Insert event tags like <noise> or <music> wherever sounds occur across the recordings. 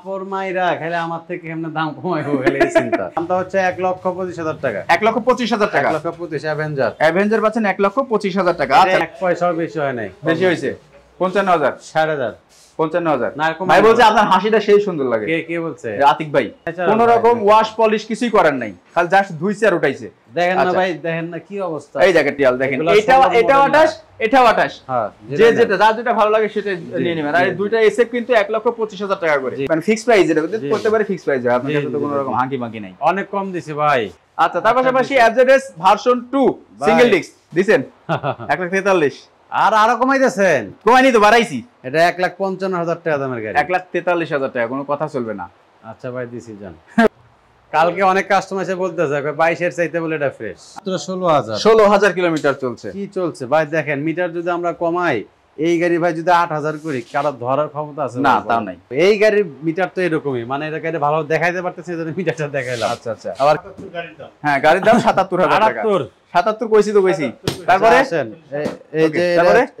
কাপড় মাইরা খেলে আমার থেকে এমনি দামটা হচ্ছে এক লক্ষ পঁচিশ হাজার টাকা এক লক্ষ পঁচিশ হাজার টাকা এক লক্ষ অ্যাভেঞ্জার অ্যাভেঞ্জার পাচ্ছেন এক লক্ষ পঁচিশ হাজার টাকা আচ্ছা। এক পয়সাও বেশি হয় নাই বেশি হয়েছে পঞ্চান্ন হাজার হাজার সুন্দর লাগে ভাই ওয়াশ পলিশ কিছুই নাই জাস্ট উঠাইছে আচ্ছা। এটা হ্যাঁ, যেটা যেটা ভালো লাগে সেটা নিয়ে নেবেন আর দুইটা কিন্তু লক্ষ হাজার টাকা করে মানে ফিক্স হাঁকি অনেক কম ভাই আচ্ছা তার পাশাপাশি ভার্সন টু সিঙ্গেল ডিস্ক দিবেন এক লাখ তেতাল্লিশ আর আরো কমাইতেছেন কমাইনি তো বাড়াইছি এটা এক লাখ পঞ্চান্ন হাজার টাকা দামের গাড়ি এক লাখ তেতাল্লিশ হাজার টাকা কোনো কথা চলবে না আচ্ছা ভাই দিছি যান কালকে অনেক কাস্টমার এসে বলতেছে বাইশের চাইতে বলে এটা ফ্রেশ ষোলো হাজার ষোলো হাজার কিলোমিটার চলছে কি চলছে ভাই দেখেন মিটার যদি আমরা কমাই এই গাড়ি ভাই যদি আট হাজার করি কারো ধরার ক্ষমতা আছে না তা নাই এই গাড়ির মিটার তো এরকমই মানে এটা গাড়ি ভালো দেখাইতে পারতেছে এই মিটারটা দেখাইলাম আচ্ছা আচ্ছা আবার হ্যাঁ গাড়ির দাম সাতাত্তর হাজার আটাত্তর সাতাত্তর কইছি তো কইছি তারপরে আচ্ছা, এই যে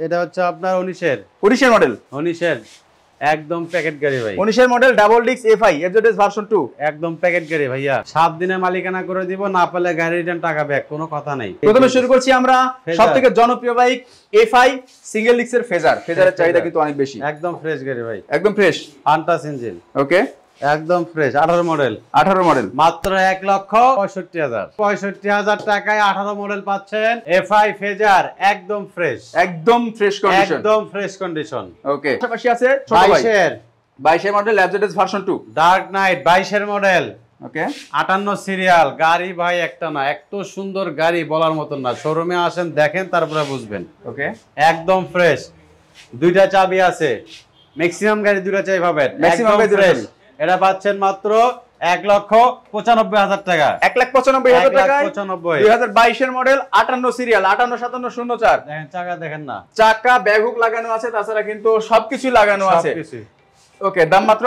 এটা হচ্ছে আপনার উনিশের উনিশের মডেল উনিশের একদম প্যাকেট গাড়ি ভাই উনিশের মডেল ডাবল ডিক্স এফআই এফজেডএস ভার্সন 2 একদম প্যাকেট গাড়ি ভাইয়া সাত দিনে মালিকানা করে দিব না পেলে গাড়ি রিটার্ন টাকা ব্যাক কোনো কথা নাই প্রথমে শুরু করছি আমরা সবথেকে জনপ্রিয় বাইক এফআই সিঙ্গেল ডিক্সের ফেজার ফেজারের চাহিদা কিন্তু অনেক বেশি একদম ফ্রেশ গাড়ি ভাই একদম ফ্রেশ আনটাস ইঞ্জিন ওকে একদম ফ্রেশ আঠারো মডেল আঠারো মডেল মাত্র এক লক্ষ পঁয়ষট্টি হাজার পঁয়ষট্টি হাজার টাকায় আঠারো মডেল পাচ্ছেন এফ আই ফেজার একদম ফ্রেশ একদম ফ্রেশ একদম ফ্রেশ কন্ডিশন ওকে পাশাপাশি আছে বাইশের বাইশের মডেল ল্যাবজেটেস ভার্সন টু ডার্ক নাইট বাইশের মডেল আটান্ন সিরিয়াল গাড়ি ভাই একটা না এত সুন্দর গাড়ি বলার মতন না শোরুমে আসেন দেখেন তারপরে বুঝবেন ওকে একদম ফ্রেশ দুইটা চাবি আছে ম্যাক্সিমাম গাড়ি দুইটা চাবি পাবেন ম্যাক্সিমাম গাড়ি এটা পাচ্ছেন মাত্র এক লক্ষ পঁচানব্বই হাজার টাকা এক লাখ পঁচানব্বই হাজার টাকা পঁচানব্বই দুই হাজার বাইশের মডেল আটান্ন সিরিয়াল আটান্ন সাতান্ন শূন্য চার চাকা দেখেন না চাকা ব্যাগ লাগানো আছে তাছাড়া কিন্তু সবকিছু লাগানো আছে ওকে দাম মাত্র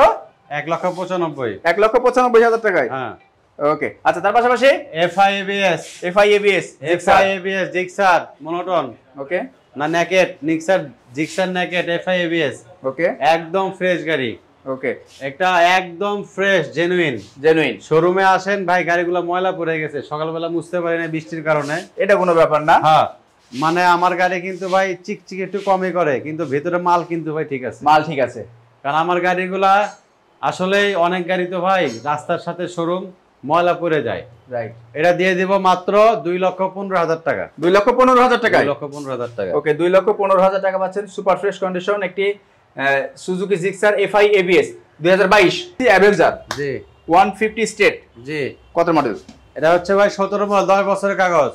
এক লক্ষ পঁচানব্বই এক লক্ষ পঁচানব্বই হাজার টাকায় হ্যাঁ ওকে আচ্ছা তার পাশাপাশি FI ABS FI ABS S Gixxer monotone okay না নেকেট নিক্সার জিক্সার নেকেট এস ওকে একদম ফ্রেশ গাড়ি ওকে একটা একদম ফ্রেশ জেনুইন জেনুইন শোরুমে আসেন ভাই গাড়িগুলো ময়লা পড়ে গেছে সকালবেলা বুঝতে পারি না বৃষ্টির কারণে এটা কোনো ব্যাপার না হ্যাঁ মানে আমার গাড়ি কিন্তু ভাই চিকচিক একটু কমই করে কিন্তু ভেতরে মাল কিন্তু ভাই ঠিক আছে মাল ঠিক আছে কারণ আমার গাড়িগুলা আসলে অনেক গাড়ি তো ভাই রাস্তার সাথে শোরুম ময়লা পড়ে যায় রাইট এটা দিয়ে দিব মাত্র দুই লক্ষ পনেরো হাজার টাকা দুই লক্ষ পনেরো হাজার টাকা দুই লক্ষ পনেরো হাজার টাকা ওকে দুই লক্ষ পনেরো হাজার টাকা পাচ্ছেন সুপার ফ্রেশ কন্ডিশন একটি সুজুকি জিক্সার এফআই এবিএস দুই হাজার অ্যাভেঞ্জার জি ওয়ান স্টেট জি কত মডেল এটা হচ্ছে ভাই সতেরো মডেল দশ বছরের কাগজ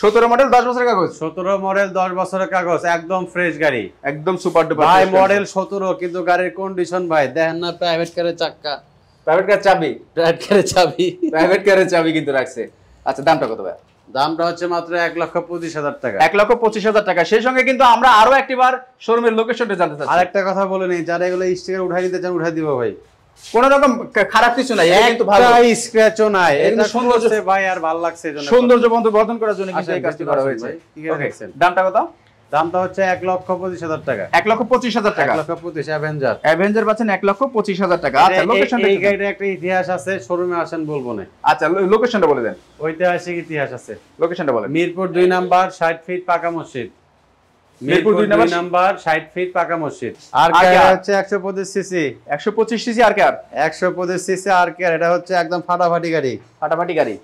সতেরো মডেল দশ বছরের কাগজ সতেরো মডেল দশ বছরের কাগজ একদম ফ্রেশ গাড়ি একদম সুপার ডুপার ভাই মডেল সতেরো কিন্তু গাড়ির কন্ডিশন ভাই দেখেন না প্রাইভেট কারের চাকা প্রাইভেট কার চাবি প্রাইভেট কারের চাবি প্রাইভেট কারের চাবি কিন্তু রাখছে আচ্ছা দামটা কত ভাই দামটা হচ্ছে মাত্র এক লক্ষ পঁচিশ হাজার টাকা এক লক্ষ পঁচিশ হাজার টাকা সেই সঙ্গে কিন্তু আমরা আরো শোরুমের লোকেশনটা জানতে চাই আরেকটা কথা বলে নেই যারা এগুলো স্টিকার উঠাই নিতে চান উঠাই দিব ভাই কোন রকম খারাপ কিছু নাই কিন্তু ভালো স্ক্র্যাচও নাই এটা সৌন্দর্য ভাই আর ভালো লাগছে সৌন্দর্য বন্ধু বর্ধন করার জন্য কিন্তু এই কাজটি করা হয়েছে দামটা কথা দামটা হচ্ছে এক লক্ষ পঁচিশ হাজার টাকা এক লক্ষ পঁচিশ হাজার টাকা লক্ষ পঁচিশ অ্যাভেঞ্জার অ্যাভেঞ্জার পাচ্ছেন এক লক্ষ পঁচিশ হাজার টাকা আচ্ছা লোকেশন এই একটা ইতিহাস আছে শোরুমে আসেন বলবো না আচ্ছা লোকেশনটা বলে দেন ঐতিহাসিক ইতিহাস আছে লোকেশনটা মিরপুর দুই নাম্বার ষাট ফিট পাকা মসজিদ মিরপুর দুই নাম্বার ষাট ফিট পাকা মসজিদ আর হচ্ছে একশো পঁচিশ সিসি একশো পঁচিশ সিসি আর একশো পঁচিশ সিসি আর কে এটা হচ্ছে একদম ফাটাফাটি গাড়ি ফাটাফাটি গাড়ি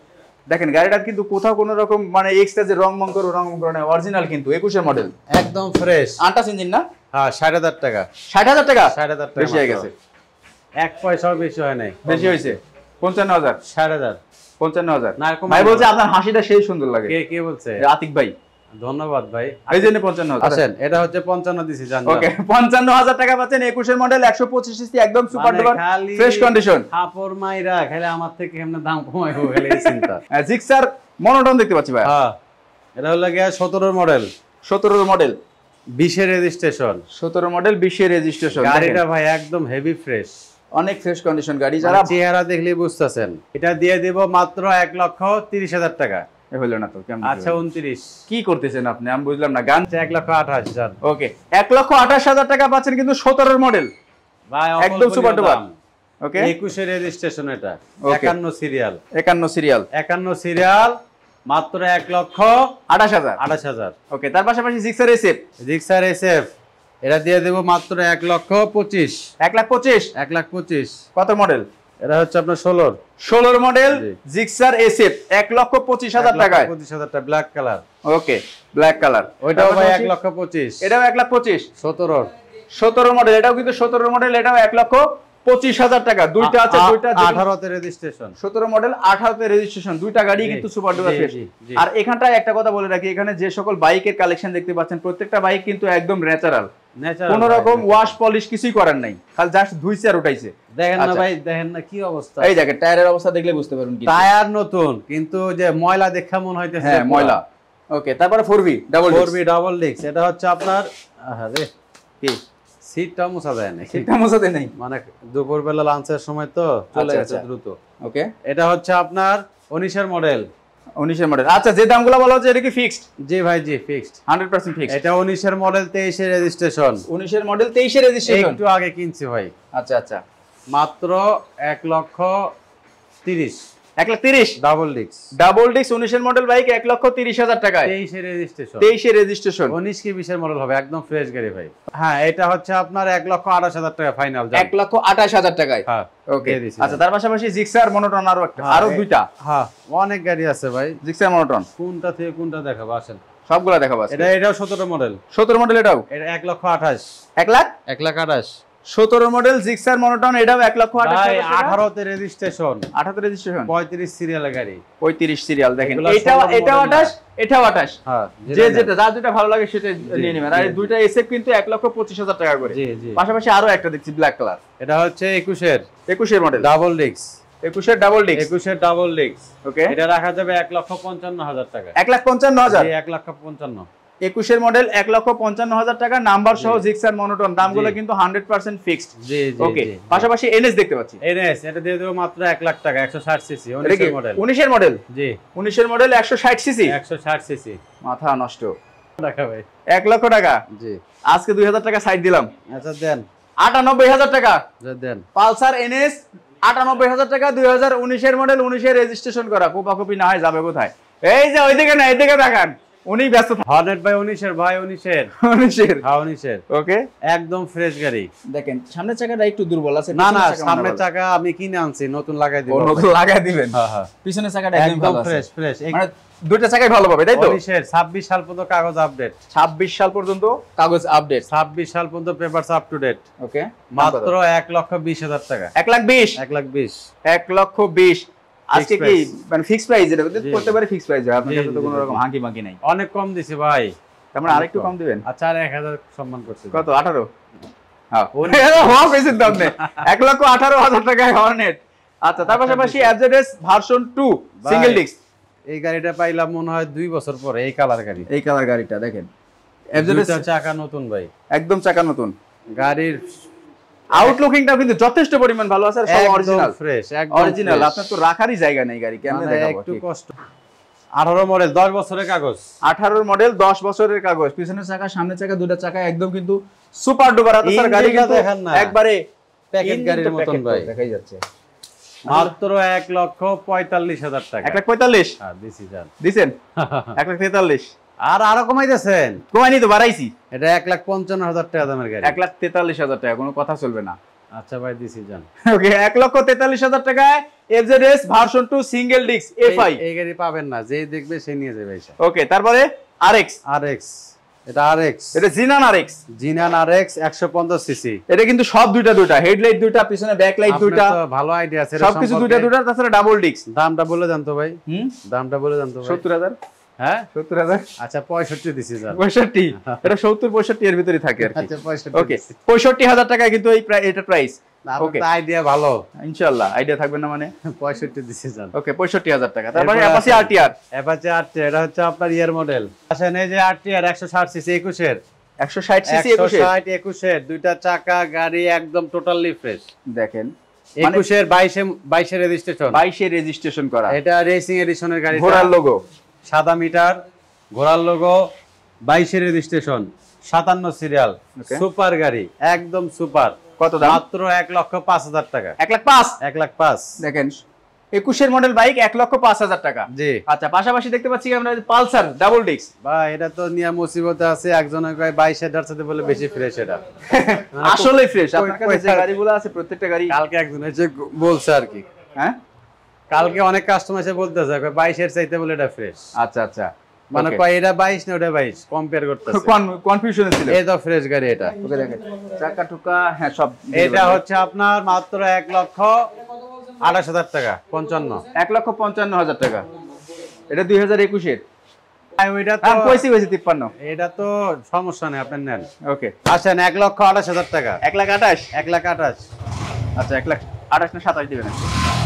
দেখেন গাড়িটার কিন্তু কোথাও কোন রকম মানে এক্সট্রা যে রং মং করো রং মং করো না অরিজিনাল কিন্তু একুশের মডেল একদম ফ্রেশ আন্টাস ইঞ্জিন না হ্যাঁ ষাট হাজার টাকা ষাট হাজার টাকা ষাট হাজার টাকা বেশি হয়ে গেছে এক পয়সাও বেশি হয় নাই বেশি হয়েছে পঞ্চান্ন হাজার ষাট হাজার পঞ্চান্ন হাজার না ভাই বলছে আপনার হাসিটা সেই সুন্দর লাগে কে কে বলছে আতিক ভাই ধন্যবাদ ভাই এটা হচ্ছে একুশের মডেল একশো পঁচিশ মানে কন্ডিশন থেকে <laughs> হ্যাঁ, হ্যাঁ, এটা হলো গিয়া মডেল মডেল রেজিস্ট্রেশন সতেরো মডেল রেজিস্ট্রেশন ভাই একদম হেভি ফ্রেশ অনেক ফ্রেশ কন্ডিশন গাড়ি মানে চেহারা বুঝতেছেন এটা দিয়ে দিব মাত্র এক লক্ষ তিরিশ হাজার টাকা আচ্ছা উনত্রিশ কি করতেছেন আঠাশ হাজার টাকা পাচ্ছেন মডেল একান্ন সিরিয়াল একান্ন সিরিয়াল একান্ন সিরিয়াল মাত্র এক লক্ষ আঠাশ হাজার আঠাশ হাজার ওকে তার পাশাপাশি দিয়ে দেবো মাত্র এক লক্ষ পঁচিশ এক লাখ পঁচিশ এক লাখ পঁচিশ কত মডেল হচ্ছে আপনার মডেল জিক্সার এসএফ এক লক্ষ পঁচিশ হাজার টাকায় পঁচিশ হাজার টাকা black colour okay black colour ওইটাও ভাই এক লক্ষ পঁচিশ এটাও এক লাখ পঁচিশ সতেরো মডেল এটাও কিন্তু সতেরো মডেল এটাও এক লক্ষ পঁচিশ হাজার টাকা দুইটা আছে দুইটা আঠারোতে রেজিস্ট্রেশন সতেরো মডেল আঠারোতে রেজিস্ট্রেশন দুইটা গাড়ি কিন্তু সুপার ডুপার আর এখানটায় একটা কথা বলে রাখি এখানে যে সকল বাইকের কালেকশন দেখতে পাচ্ছেন প্রত্যেকটা বাইক কিন্তু একদম ন্যাচারাল কোন রকম ওয়াশ পলিশ কিছুই করার নাই খালি জাস্ট ধুইছে আর উঠাইছে দেখেন না আচ্ছা। ভাই দেখেন না কি অবস্থা এই দেখেন টায়ারের অবস্থা দেখলে বুঝতে টায়ার নতুন কিন্তু যে ময়লা দেখা হইতেছে হ্যাঁ ময়লা ওকে তারপরে ডাবল ডাবল ডিস্ক এটা হচ্ছে আপনার আরে কি সিটটা মোছা দেয় না সিটটা মোছা দেয় নাই মানে দুপুরবেলা লাঞ্চের সময় তো চলে আচ্ছা, গেছে আচ্ছা। দ্রুত ওকে এটা হচ্ছে আপনার অনিশের মডেল উনিশের মডেল আচ্ছা যে দামগুলো বলা হচ্ছে এটা কি ফিক্সড জি ভাই জি ফিক্সড হান্ড্রেড পার্সেন্ট ফিক্সড এটা উনিশের মডেল তেইশের রেজিস্ট্রেশন উনিশের মডেল তেইশের রেজিস্ট্রেশন একটু আগে কিনছি ভাই আচ্ছা আচ্ছা মাত্র এক লক্ষ তিরিশ এক লাখ তিরিশ ডাবল ডাবল উনিশের মডেল এক লক্ষ তিরিশ হাজার রেজিস্ট্রেশন ফ্রেশ আঠাশ টাকা আঠাশ হাজার টাকায় হ্যাঁ, আচ্ছা, তার পাশাপাশি জিক্সার মনোটন আরো একটা হ্যাঁ, আরো দুইটা হ্যাঁ, অনেক গাড়ি আছে ভাই জিক্সার মনোটন কোনটা থেকে কোনটা দেখাবো সবগুলা দেখাবো এটা এটাও সতেরো মডেল সতেরো মডেল এটাও এটা এক লক্ষ আঠাশ এক লাখ এক লাখ আঠাশ সতেরো মডেল জিক্সার মনোটন এটাও এক লক্ষ আঠারোতে রেজিস্ট্রেশন আঠারো রেজিস্ট্রেশন পঁয়ত্রিশ সিরিয়ালের গাড়ি পঁয়ত্রিশ সিরিয়াল দেখেন এটাও এটাও আঠাশ এটাও আঠাশ হ্যাঁ, যে যেটা যা যেটা ভালো লাগে সেটা নিয়ে নেবেন আর দুইটা এসএফ কিন্তু এক লক্ষ পঁচিশ হাজার টাকা করে পাশাপাশি আরো একটা দেখছি ব্ল্যাক কালার এটা হচ্ছে একুশের একুশের মডেল ডাবল ডিস্ক একুশের ডাবল ডিস্ক একুশের ডাবল ডিস্ক ওকে এটা রাখা যাবে এক লক্ষ পঞ্চান্ন হাজার টাকা এক লাখ পঞ্চান্ন হাজার এক লক্ষ পঞ্চান্ন একুশের মডেল এক লক্ষ পঞ্চান্ন হাজার টাকা নাম্বার সহ জিক্সার মনোটন দামগুলো কিন্তু হান্ড্রেড পার্সেন্ট ফিক্সড ওকে পাশাপাশি এনএস দেখতে পাচ্ছি এনএস এটা দিয়ে দেবো মাত্র এক লাখ টাকা একশো ষাট সিসি মডেল উনিশের মডেল জি উনিশের মডেল একশো ষাট সিসি একশো ষাট সিসি মাথা নষ্ট এক লক্ষ টাকা জি আজকে দুই হাজার টাকা সাইড দিলাম আচ্ছা দেন আটানব্বই হাজার টাকা আচ্ছা, দেন পালসার এনএস আটানব্বই হাজার টাকা দুই হাজার উনিশের মডেল উনিশের রেজিস্ট্রেশন করা কোপাকপি না হয় যাবে কোথায় এই যে ওইদিকে না এইদিকে দেখান উনি ব্যস্ত হান্ড্রেড বাই উনিশের ভাই উনিশের উনিশের হ্যাঁ উনিশের ওকে একদম ফ্রেশ গাড়ি দেখেন সামনের চাকাটা একটু দুর্বল আছে না না সামনের চাকা আমি কিনে আনছি নতুন লাগাই দিব নতুন লাগাই দিবেন হ্যাঁ, হ্যাঁ। পিছনের চাকাটা একদম ফ্রেশ ফ্রেশ মানে দুইটা চাকাই ভালো পাবে তাই তো 26 সাল পর্যন্ত কাগজ আপডেট 26 সাল পর্যন্ত কাগজ আপডেট 26 সাল পর্যন্ত papers up to date okay মাত্র 1 লক্ষ 20 হাজার টাকা 1 লাখ 20 1 লাখ 20 1 লক্ষ 20 আজকে কি মানে ফিক্স প্রাইস এটা করতে পারে ফিক্স প্রাইস আপনার কাছে তো কোনো রকম হাঁকি মাকি নাই অনেক কম দিছি ভাই তারপরে মানে আরেকটু কম দিবেন আচ্ছা আর 1000 সম্মান করছি কত 18 হ্যাঁ। <laughs> <laughs> আচ্ছা, তার আচ্ছা, পাশাপাশি অ্যাবজেডেস ভার্সন 2 এই গাড়িটা পাইলাম মনে হয় 2 বছর পরে এই কালার গাড়ি এই কালার গাড়িটা দেখেন চাকা নতুন ভাই একদম চাকা নতুন গাড়ির আউটলুকিংটা কিন্তু যথেষ্ট পরিমাণ ভালো আছে সব অরিজিনাল ফ্রেশ একদম অরিজিনাল আপনার তো রাখারই জায়গা নেই গাড়ি কেমনে মানে দেখাবো একটু কষ্ট 18 মডেল 10 বছরের কাগজ 18 মডেল 10 বছরের কাগজ পিছনের চাকা সামনের চাকা দুটো চাকা একদম কিন্তু সুপার ডুপার আছে স্যার গাড়ি কিন্তু একবারে প্যাকেট গাড়ির মতন ভাই দেখাই যাচ্ছে মাত্র এক লক্ষ পঁয়তাল্লিশ হাজার টাকা এক লাখ পঁয়তাল্লিশ হ্যাঁ, দিছি দিছেন <laughs> এক লাখ তেতাল্লিশ আর আরো কমাই দিয়েছেন কমাইনি তো বাড়াইছি এটা এক লাখ পঞ্চান্ন হাজার টাকা দামের গাড়ি এক লাখ তেতাল্লিশ হাজার টাকা কোনো কথা চলবে না আচ্ছা ভাই দিছি ওকে এক লক্ষ তেতাল্লিশ হাজার টাকায় FZS version two single disc FI এই গাড়ি পাবেন না দেখবে সে নিয়ে যাবে ওকে তারপরে আরএক্স আরএক্স এটা কিন্তু সব পিছনে দুইটা ভালো আইডিয়া আছে দুইটা ডাবল ডিস্ক দামটা বলে জানতো ভাই দামটা বলে জানতো হ্যাঁ সত্তর আচ্ছা, পঁয়ষট্টি পঁয়ষট্টি পঁয়ষট্টি আর দুইটা চাকা গাড়ি একদম টোটালি দেখেন 21 মানে বাইশে বাইশে রেজিস্ট্রেশন বাইশে রেজিস্ট্রেশন করা এটা রেসিং এডিশনের গাড়ি ঘোড়ার লোগো সাদা মিটার ঘোড়ার লোগো বাইশের রেজিস্ট্রেশন সাতান্ন সিরিয়াল সুপার গাড়ি একদম সুপার কত দাম মাত্র এক লক্ষ পাঁচ হাজার টাকা এক লাখ পাঁচ এক লাখ পাঁচ দেখেন একুশের মডেল বাইক এক লক্ষ পাঁচ হাজার টাকা জি আচ্ছা পাশাপাশি দেখতে পাচ্ছি আমরা পালসার ডাবল ডিস্ক বা এটা তো নিয়ে মুসিবত আছে একজনের কয় বাইশ হাজার সাথে বলে বেশি ফ্রেশ এটা <laughs> আসলে ফ্রেশ আপনার কাছে গাড়িগুলো আছে প্রত্যেকটা গাড়ি কালকে একজন এসে বলছে আর কি হ্যাঁ কালকে অনেক কাস্টমার এসে বলতেছে বাইশের চাইতে বলে এটা ফ্রেশ আচ্ছা আচ্ছা মানে কয় এটা 22 না ওটা 22 কম্পেয়ার করতেছে কনফিউশন ছিল এই তো ফ্রেশ গাড়ি এটা ওকে দেখেন চাকা টুকা হ্যাঁ সব এটা হচ্ছে আপনার মাত্র 1 লক্ষ 28000 টাকা 55 1 লক্ষ 55000 টাকা এটা 2021 এর এটা তো কইছি কইছি 53 এটা তো সমস্যা নেই আপনি নেন ওকে আসেন 1 লক্ষ 28000 টাকা 1 লাখ 28 1 লাখ 28 আচ্ছা 1 লাখ 28 না 27 দিবেন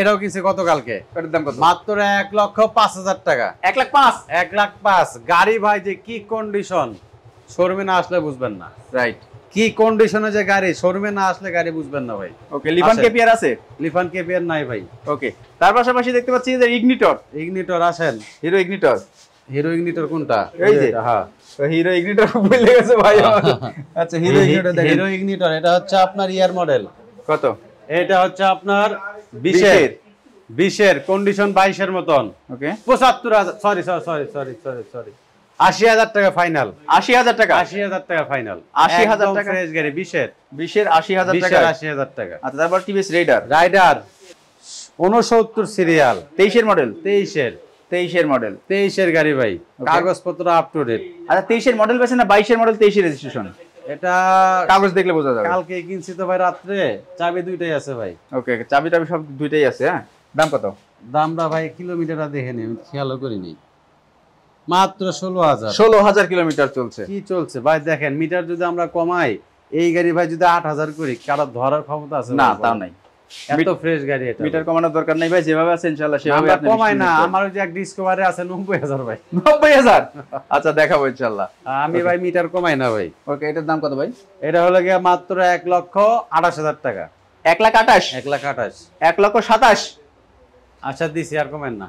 এটাও কিনছে গতকালকে এটার দাম কত মাত্র এক লক্ষ পাঁচ হাজার টাকা এক লাখ পাঁচ এক লাখ পাঁচ গাড়ি ভাই যে কি কন্ডিশন শোরুমে না আসলে বুঝবেন না রাইট কি কন্ডিশনে যে গাড়ি শোরুমে না আসলে গাড়ি বুঝবেন না ভাই ওকে লিফান কেপিয়ার আছে লিফান কেপিয়ার নাই ভাই ওকে তার পাশাপাশি দেখতে পাচ্ছি যে ইগনিটর ইগনিটর আছেন হিরো ইগনিটর হিরো ইগনিটর কোনটা এই যে হ্যাঁ হিরো ইগনিটর ভুলে গেছে ভাই <laughs> আচ্ছা হিরো ইগনিটর হিরো ইগনিটর এটা হচ্ছে আপনার ইয়ার মডেল কত এটা হচ্ছে আপনার বিশের বিশের কন্ডিশন বাইশের মতন ওকে পঁচাত্তর হাজার sorry sorry sorry sorry sorry আশি হাজার টাকা ফাইনাল আশি হাজার টাকা আশি হাজার টাকা ফাইনাল আশি হাজার টাকা ফ্রেশ গাড়ি বিশের বিশের আশি হাজার টাকা আশি হাজার টাকা আচ্ছা তারপর টিভিএস রাইডার রাইডার উনসত্তর সিরিয়াল তেইশের মডেল তেইশের তেইশের মডেল তেইশের গাড়ি ভাই কাগজপত্র আপ টু ডেট আচ্ছা তেইশের মডেল পেয়েছে না বাইশের মডেল তেইশের রেজিস্ট্রেশন এটা কাগজ দেখলে বোঝা যাবে কালকে কিনছি তো ভাই রাত্রে চাবি দুইটাই আছে ভাই ওকে চাবি টাবি সব দুইটাই আছে হ্যাঁ দাম কত দামটা ভাই কিলোমিটারটা দেখে নি আমি খেয়ালও করিনি মাত্র ষোলো হাজার ষোলো হাজার কিলোমিটার চলছে কি চলছে ভাই দেখেন মিটার যদি আমরা কমাই এই গাড়ি ভাই যদি আট হাজার করি কারো ধরার ক্ষমতা আছে না তাও নাই এত ফ্রেশ গাড়ি এটা মিটার কমানোর দরকার নাই ভাই যেভাবে আছে ইনশাআল্লাহ সেভাবে আপনি কমাই না আমার যে এক ডিসকভারে আছে 90000 ভাই 90000 আচ্ছা দেখাবো ইনশাআল্লাহ আমি ভাই মিটার কমাই না ভাই ওকে এটার দাম কত ভাই এটা হলো গিয়া মাত্র 1 লক্ষ 28000 টাকা 1 লাখ 28 1 লাখ 28 1 লক্ষ 27 আচ্ছা দিছি আর কমেন না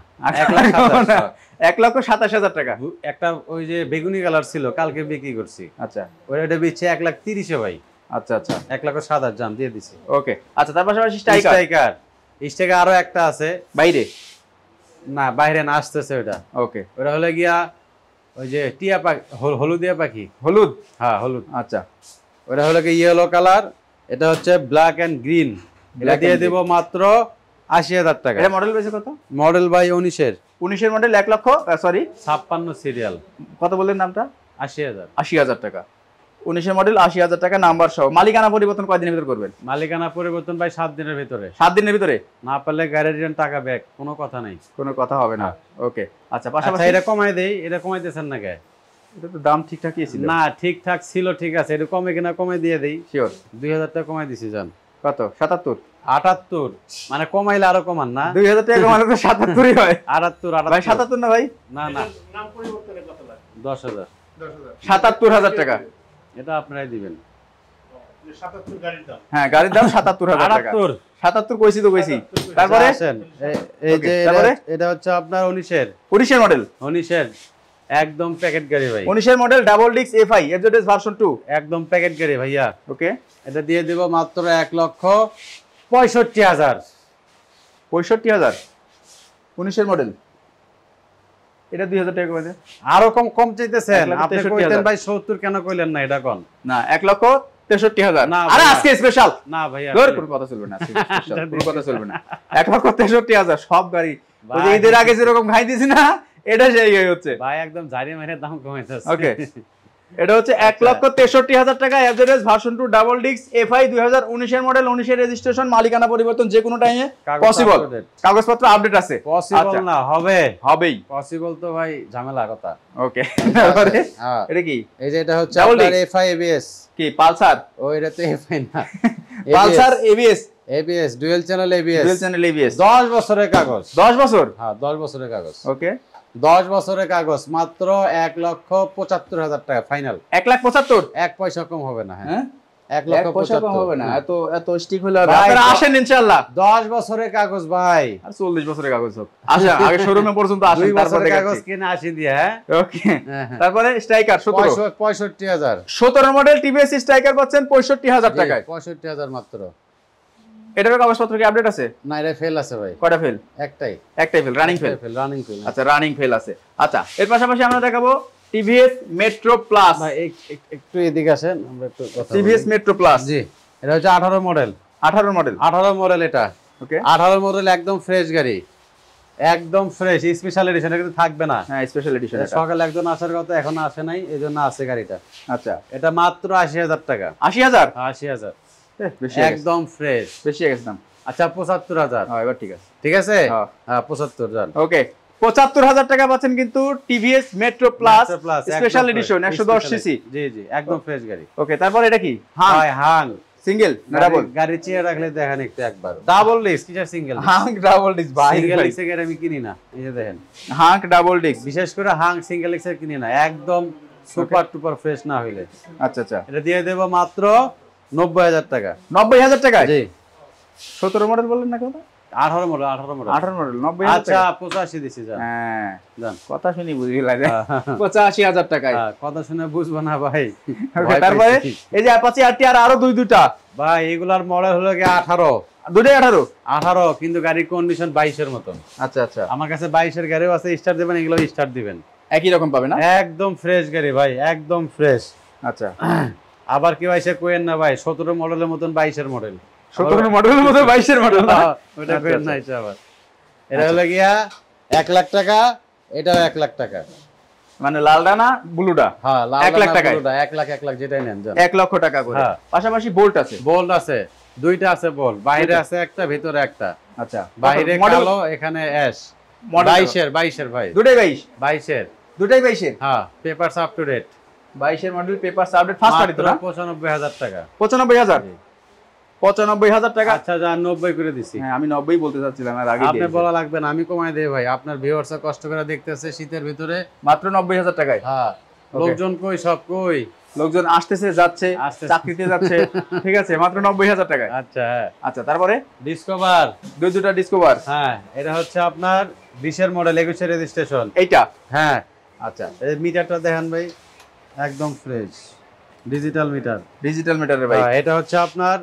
এক লক্ষ সাতাশ হাজার টাকা একটা ওই যে বেগুনি কালার ছিল কালকে বিক্রি করছি আচ্ছা ওইটা বেচছে এক লাখ তিরিশে ভাই আচ্ছা আচ্ছা এক লাখ সাত হাজার দাম দিয়ে দিছি ওকে আচ্ছা তার পাশাপাশি স্ট্রাইকার স্ট্রাইকার আরো একটা আছে বাইরে না বাইরে না আসতেছে ওটা ওকে ওটা হলে গিয়া ওই যে টিয়া পাখি হলুদিয়া পাখি হলুদ হ্যাঁ হলুদ আচ্ছা ওটা হলো গিয়ে ইয়েলো কালার এটা হচ্ছে ব্ল্যাক অ্যান্ড গ্রিন এটা দিয়ে দেবো মাত্র আশি হাজার টাকা এটা মডেল বেশি কত মডেল বাই উনিশের উনিশের মডেল এক লক্ষ সরি ছাপ্পান্ন সিরিয়াল কত বললেন নামটা আশি হাজার আশি হাজার টাকা উনিশের মডেল আশি হাজার টাকা নাম্বার সহ মালিকানা পরিবর্তন কয়দিনের ভিতরে করবেন মালিকানা পরিবর্তন ভাই সাত দিনের ভিতরে সাত দিনের ভিতরে না পারলে গাড়ির টাকা ব্যাক কোনো কথা নাই কোনো কথা হবে না হ্যাঁ। ওকে আচ্ছা, আচ্ছা পাশাপাশি এটা কমাই দেই এটা কমাই দিয়েছেন না কে দিয়ে দেই দুই হাজার টাকা কমাই দিছি জান কত সাতাত্তর আটাত্তর মানে কমাইলে আরো কমান না দুই হাজার টাকা কমালে হয় আটাত্তর সাতাত্তর ভাই না না দশ হাজার সাতাত্তর হাজার টাকা এটা আপনারাই দিবেন হ্যাঁ গাড়ির দাম সাতাত্তর হাজার টাকা সাতাত্তর কইছি তো কইছি তারপরে আচ্ছা, এই যে এটা হচ্ছে আপনার উনিশের উনিশের মডেল উনিশের একদম প্যাকেট গাড়ি ভাই উনিশের মডেল ডাবল ডিক্স F I FZS version two একদম প্যাকেট গাড়ি ভাইয়া ওকে এটা দিয়ে দেবো মাত্র এক লক্ষ পঁয়ষট্টি হাজার পঁয়ষট্টি হাজার উনিশের মডেল এটা 2000 টাকা কম কম চাইতেছেন আপনি কইতেন ভাই 70 কেন কইলেন না এটা কোন না 1 লক্ষ 63000 না আরে আজকে স্পেশাল না ভাই আর কোন কথা চলবে না স্পেশাল <laughs> কোন কথা চলবে না 1 লক্ষ 63000 সব গাড়ি ওই ঈদের আগে যেরকম খাই দিছি না এটা সেই হচ্ছে ভাই একদম ঝাড়ি মেরে দাম কমাইতেছে ওকে <laughs> এটা হচ্ছে এক আচ্ছা। লক্ষ তেষট্টি হাজার টাকা অ্যাভারেজ ভার্সন টু ডাবল ডিক্স এফআই দুই হাজার উনিশের মডেল উনিশের রেজিস্ট্রেশন মালিকানা পরিবর্তন যে কোনো টাইমে পসিবল কাগজপত্র আপডেট আছে পসিবল আচ্ছা। না হবে হবেই পসিবল তো ভাই ঝামেলা কথা ওকে হ্যাঁ। এটা কি এই যে এটা হচ্ছে আপনার এফআই এবিএস কি পালসার ও এটা তো এফআই না <laughs> Pulsar ABS ABS dual channel ABS dual channel ABS 10 বছরের কাগজ 10 বছর হ্যাঁ 10 বছরের কাগজ ওকে দশ বছরের কাগজ মাত্র এক লক্ষ পঁচাত্তর হাজার টাকা ফাইনাল এক লাখ পঁচাত্তর এক পয়সা কম হবে না হ্যাঁ চল্লিশ বছরের কাগজ কিনে দিয়ে হ্যাঁ, হ্যাঁ, হ্যাঁ। তারপরে স্ট্রাইকার পঁয়ষট্টি হাজার মডেল পঁয়ষট্টি হাজার টাকায় পঁয়ষট্টি হাজার মাত্র এটার কাগজপত্র কি আপডেট আছে না এটা ফেল আছে ভাই কয়টা ফেল একটাই একটাই fail running fail fail running fail আচ্ছা রানিং ফেল আছে আচ্ছা এর পাশাপাশি আমরা দেখাবো টিভিএস মেট্রো প্লাস ভাই একটু এদিকে আসেন আমরা একটু কথা টিভিএস মেট্রো প্লাস জি এটা হচ্ছে 18 মডেল 18 মডেল 18 মডেল এটা ওকে 18 মডেল একদম ফ্রেশ গাড়ি একদম ফ্রেশ স্পেশাল এডিশন এটা থাকবে না হ্যাঁ স্পেশাল এডিশন এটা সকালে একজন আসার কথা এখন আসে নাই এজন্য আছে গাড়িটা আচ্ছা এটা মাত্র 80000 টাকা 80000 80000 একদম ফ্রেশ বেশি আচ্ছা পঁচাত্তর হাজার হ্যাঁ, এবার ঠিক আছে ঠিক আছে হ্যাঁ, হ্যাঁ পঁচাত্তর হাজার ওকে কিনি না দেখেন হাং ডাবল বিশেষ করে হাং সিঙ্গেল কিনি না একদম সুপার টুপার ফ্রেশ না হইলে আচ্ছা আচ্ছা এটা দিয়ে দেবো মাত্র নব্বই হাজার টাকা নব্বই হাজার টাকা সতেরো মডেল বললেন না আঠারো মডেল আঠারো মডেল আঠারো মডেল নব্বই আচ্ছা, পঁচাশি হ্যাঁ।, হ্যাঁ কথা শুনি পঁচাশি হাজার কথা শুনে না ভাই আর আরো দুই দুটা ভাই এগুলার মডেল হলো আঠারো দুটাই আঠারো আঠারো কিন্তু গাড়ির কন্ডিশন বাইশের মতন আচ্ছা আচ্ছা আমার কাছে বাইশের গাড়িও আছে স্টার দিবেন এগুলো স্টার দিবেন একই রকম পাবে না একদম ফ্রেশ গাড়ি ভাই একদম ফ্রেশ আচ্ছা <coughs> আবার কেউ এসে কোয়েন না ভাই সতেরো মডেলের মতন বাইশের মডেল সতেরো মডেলের মতো <laughs> বাইশের মডেল ওটা কোয়েন না আবার এটা আচ্ছা। হলো গিয়া এক লাখ টাকা এটাও এক লাখ টাকা মানে লালডা না ব্লুডা হ্যাঁ এক লাখ টাকা এক লাখ এক লাখ যেটাই নেন এক লক্ষ টাকা করে হ্যাঁ। পাশাপাশি বোল্ট আছে বোল্ট আছে দুইটা আছে বোল্ট বাইরে আছে একটা ভেতরে একটা আচ্ছা বাইরে আচ্ছা, কালো এখানে অ্যাশ বাইশের বাইশের ভাই দুটাই বাইশ বাইশের দুটাই বাইশের হ্যাঁ পেপার আপ টু ডেট বাইশের model paper update first party তো পঁচানব্বই হাজার টাকা পঁচানব্বই হাজার পঁচানব্বই হাজার টাকা আচ্ছা যা নব্বই করে দিচ্ছি হ্যাঁ আমি নব্বই বলতে চাচ্ছিলাম আর আগে আপনার বলা লাগবে না আমি কমাই দেই ভাই আপনার ভিউয়ার্সরা কষ্ট করে দেখতেছে শীতের ভিতরে মাত্র নব্বই হাজার টাকায় হ্যাঁ লোকজন কই সব কই লোকজন আসতেছে যাচ্ছে চাকরিতে যাচ্ছে <laughs> ঠিক আছে মাত্র নব্বই হাজার টাকায় আচ্ছা হ্যাঁ আচ্ছা তারপরে ডিসকভার দুই দুটা ডিসকভার হ্যাঁ এটা হচ্ছে আপনার বিশের মডেল একুশের রেজিস্ট্রেশন এইটা হ্যাঁ আচ্ছা মিটারটা দেখেন ভাই একদম ফ্রেশ ডিজিটাল মিটার ডিজিটাল মিটারের বাইক এটা হচ্ছে আপনার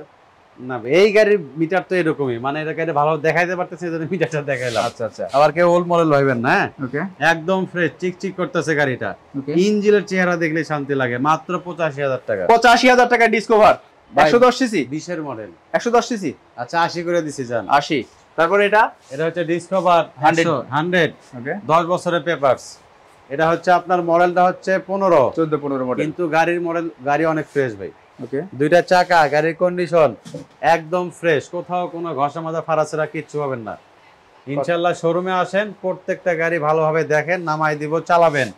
না এই গাড়ির মিটার তো এরকমই মানে এটা গাড়ি ভালো দেখাইতে পারতেছে এজন্য মিটারটা দেখাইলাম আচ্ছা আচ্ছা আবার কেউ ওল্ড মডেল ভাবেন না ওকে হ্যাঁ? একদম ফ্রেশ চিকচিক করতেছে গাড়িটা ইঞ্জিনের চেহারা দেখলে শান্তি লাগে মাত্র পঁচাশি হাজার টাকা পঁচাশি হাজার টাকা ডিসকভার একশো দশ সিসি বিশের মডেল একশো দশ সিসি আচ্ছা আশি করে দিছি জান আশি তারপরে এটা এটা হচ্ছে ডিসকভার হান্ড্রেড হান্ড্রেড ওকে দশ বছরের পেপারস এটা হচ্ছে আপনার মডেলটা হচ্ছে পনেরো চোদ্দ পনেরো মডেল কিন্তু গাড়ির মডেল গাড়ি অনেক ফ্রেশ ভাই দুইটা চাকা গাড়ির কন্ডিশন একদম ফ্রেশ কোথাও কোনো ঘষা মাজা ফারাসেরা কিচ্ছু হবেন না ইনশাল্লাহ শোরুমে আসেন প্রত্যেকটা গাড়ি ভালোভাবে দেখেন নামাই দিব চালাবেন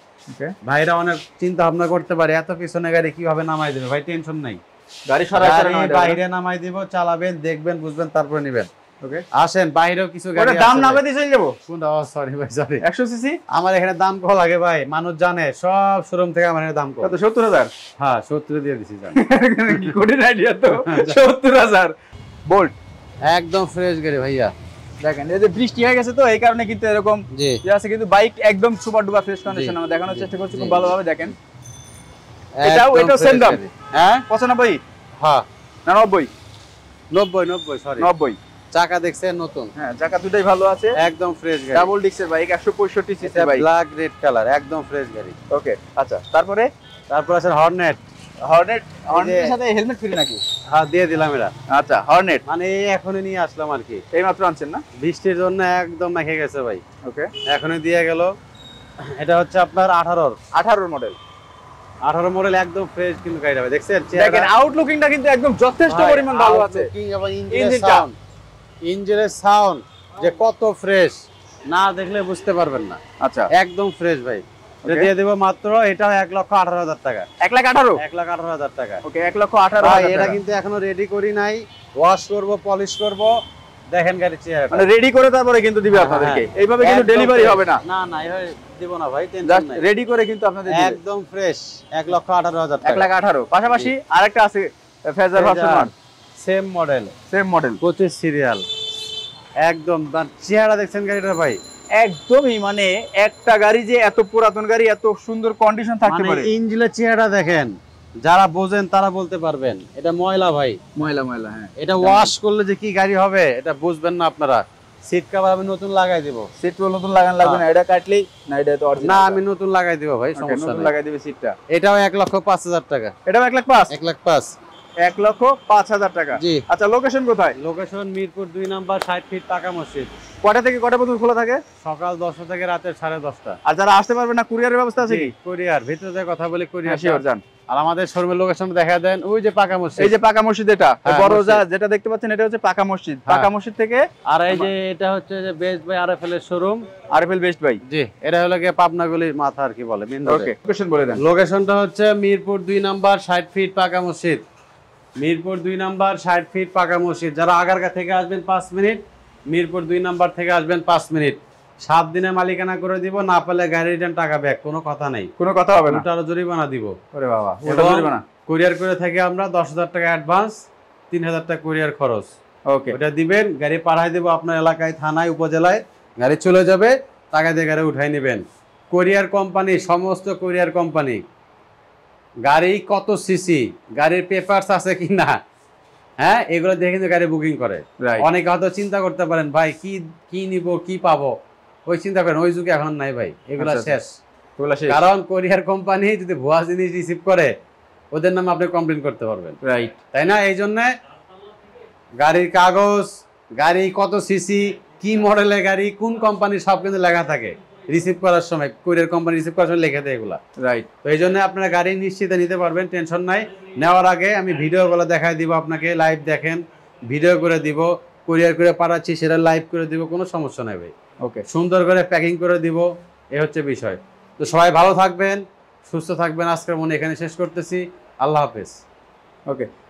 ভাইরা অনেক চিন্তা ভাবনা করতে পারে এত পিছনে গাড়ি কিভাবে নামাই দেবে ভাই টেনশন নাই গাড়ি সরাসরি বাইরে নামাই দিব চালাবেন দেখবেন বুঝবেন তারপরে নেবেন আসেন বাইরেও কিছু দাম না যাবো সরি ভাই একশো সিসি আমার এখানে দাম কম লাগে ভাই মানুষ জানে সব শোরুম থেকে আমার দাম কম সত্তর হাজার হ্যাঁ সত্তর দিয়ে দিছি <laughs> কঠিন আইডিয়া তো <laughs> সত্তর হাজার বোল্ট একদম ফ্রেশ গাড়ি ভাইয়া দেখেন এই যে বৃষ্টি হয়ে গেছে তো এই কারণে কিন্তু এরকম ইয়ে আছে কিন্তু বাইক একদম সুপার ডুপার ফ্রেশ কন্ডিশন দেখানোর চেষ্টা করছি খুব ভালোভাবে দেখেন এটাও এটাও হ্যাঁ পঁচানব্বই হ্যাঁ নব্বই নব্বই নব্বই সরি নব্বই চাকা দেখছেন নতুন হ্যাঁ চাকা দুটাই ভালো আছে একদম ফ্রেশ গাড়ি ডাবল ডিক্সের bike 165 CC bike black red colour একদম ফ্রেশ গাড়ি ওকে আচ্ছা তারপরে তারপর আছে হর্নেট হর্নেট হর্নেটের সাথে হেলমেট ফ্রি নাকি হ্যাঁ দিয়ে দিলাম এরা আচ্ছা হর্নেট মানে এখনই নিয়ে আসলাম আর কি এইমাত্র আনছেন না বৃষ্টির জন্য একদম মেখে গেছে ভাই ওকে এখনই দিয়ে গেল এটা হচ্ছে আপনার 18 18 মডেল 18 মডেল একদম ফ্রেশ কিন্তু দেখছেন দেখেন আউটলুকিংটা কিন্তু একদম যথেষ্ট পরিমাণ ভালো আছে ইঞ্জিন সাউন্ড ইঞ্জিনের সাউন্ড যে কত ফ্রেশ না দেখলে বুঝতে পারবেন না আচ্ছা একদম ফ্রেশ ভাই পলিশ দেখেন গাড়ি মানে রেডি করে কিন্তু দিবে হ্যাঁ, হ্যাঁ। এইভাবে কিন্তু ডেলিভারি হবে না না না না ভাই রেডি করে কিন্তু একদম ফ্রেশ এক লক্ষ আঠারো হাজার এক লাখ আঠারো পাশাপাশি আরেকটা আছে same model same model serial একদম তার মানে চেহারা দেখছেন গাড়িটা ভাই একদমই মানে একটা গাড়ি যে এত পুরাতন গাড়ি এত সুন্দর কন্ডিশন থাকতে মানে পারে ইঞ্জিনের চেহারা দেখেন যারা বোঝেন তারা বলতে পারবেন এটা ময়লা ভাই ময়লা ময়লা হ্যাঁ এটা ওয়াশ করলে যে কি গাড়ি হবে এটা বুঝবেন না আপনারা সিট কভার আমি নতুন লাগাই দিব সিট কভার নতুন লাগানো লাগবে না এটা কাটলি না এটা তো অরিজিনাল না আমি নতুন লাগাই দিব ভাই সমস্যা নতুন লাগাই দিবে সিটটা এটাও 1 লক্ষ 5000 টাকা এটাও 1 লাখ 5 1 লাখ 5 এক লক্ষ পাঁচ হাজার টাকা আচ্ছা লোকেশন কোথায় লোকেশন মিরপুর দুই নাম্বার ষাট ফিট পাকা মসজিদ কটা থেকে কটা পর্যন্ত খোলা থাকে সকাল দশটা থেকে রাতের সাড়ে দশটা আর যারা আসতে পারবে না কুরিয়ারের ব্যবস্থা আছে কি কুরিয়ার ভিতরে কথা বলে কুরিয়ার হ্যাঁ, যান আর আমাদের শোরুমের লোকেশন দেখা দেন ওই যে পাকা মসজিদ এই যে পাকা মসজিদ এটা হ্যাঁ, বড় যা যেটা দেখতে পাচ্ছেন এটা হচ্ছে পাকা মসজিদ হ্যাঁ। পাকা মসজিদ থেকে আর এই যে এটা হচ্ছে যে বেস্ট বাই আরএফএল এর শোরুম আরএফএল বেস্ট বাই জি এটা হলো গিয়ে পাবনাগুলির মাথা আর কি বলে মেন লোকেশন বলে দেন লোকেশনটা হচ্ছে মিরপুর দুই নাম্বার ষাট ফিট পাকা মসজিদ মিরপুর দুই নাম্বার ষাট ফিট পাকা মসজিদ যারা আগারগা থেকে আসবেন পাঁচ মিনিট মিরপুর দুই নাম্বার থেকে আসবেন পাঁচ মিনিট সাত দিনে মালিকানা করে দিব না পেলে গাড়ি রিটার্ন টাকা ব্যাক কোনো কথা নেই কোনো কথা হবে না জরিমানা দিব ওরে বাবা জরিমানা কুরিয়ার করে থাকি আমরা দশ হাজার টাকা অ্যাডভান্স তিন হাজার টাকা কুরিয়ার খরচ ওকে ওটা দিবেন গাড়ি পাঠাই দেবো আপনার এলাকায় থানায় উপজেলায় গাড়ি চলে যাবে টাকা দিয়ে গাড়ি উঠাই নেবেন কোরিয়ার কোম্পানি সমস্ত কোরিয়ার কোম্পানি গাড়ি কত সিসি গাড়ির পেপার আছে কি না হ্যাঁ এগুলো দেখে কিন্তু গাড়ি বুকিং করে অনেকে হয়তো চিন্তা করতে পারেন ভাই কি কি নিব কি পাবো ওই চিন্তা করেন ওই যুগে এখন নাই ভাই এগুলো আচ্ছা, আচ্ছা। শেষ কারণ কোরিয়ার কোম্পানি যদি ভুয়া জিনিস রিসিভ করে ওদের নামে আপনি কমপ্লেন করতে পারবেন রাইট তাই না এই জন্য গাড়ির কাগজ গাড়ি কত সিসি কি মডেলের গাড়ি কোন কোম্পানির সব কিন্তু লেখা থাকে রিসিভ করার সময় কুরিয়ার কোম্পানি রিসিভ করার সময় লিখে দেয় এগুলা রাইট তো এই জন্য আপনারা গাড়ি নিশ্চিত নিতে পারবেন টেনশন নাই নেওয়ার আগে আমি ভিডিওগুলো দেখায় দিব আপনাকে লাইভ দেখেন ভিডিও করে দিব কুরিয়ার করে পাঠাচ্ছি সেটা লাইভ করে দিব কোনো সমস্যা নেই ভাই ওকে সুন্দর করে প্যাকিং করে দিব এ হচ্ছে বিষয় তো সবাই ভালো থাকবেন সুস্থ থাকবেন আজকের মনে এখানে শেষ করতেছি আল্লাহ হাফেজ ওকে